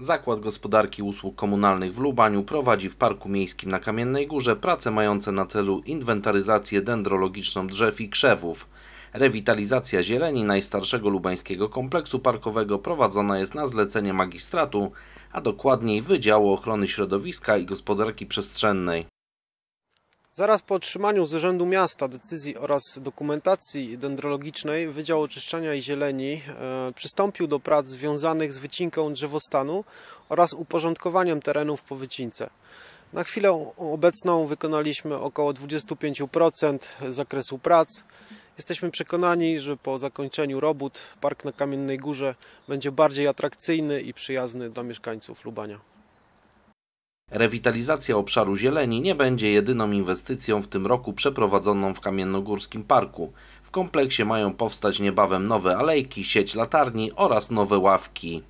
Zakład Gospodarki Usług Komunalnych w Lubaniu prowadzi w Parku Miejskim na Kamiennej Górze prace mające na celu inwentaryzację dendrologiczną drzew i krzewów. Rewitalizacja zieleni najstarszego lubańskiego kompleksu parkowego prowadzona jest na zlecenie magistratu, a dokładniej Wydziału Ochrony Środowiska i Gospodarki Przestrzennej. Zaraz po otrzymaniu z Urzędu Miasta decyzji oraz dokumentacji dendrologicznej Wydział Oczyszczania i Zieleni e, przystąpił do prac związanych z wycinką drzewostanu oraz uporządkowaniem terenów po wycince. Na chwilę obecną wykonaliśmy około 25% zakresu prac. Jesteśmy przekonani, że po zakończeniu robót park na Kamiennej Górze będzie bardziej atrakcyjny i przyjazny dla mieszkańców Lubania. Rewitalizacja obszaru zieleni nie będzie jedyną inwestycją w tym roku przeprowadzoną w Kamiennogórskim Parku. W kompleksie mają powstać niebawem nowe alejki, sieć latarni oraz nowe ławki.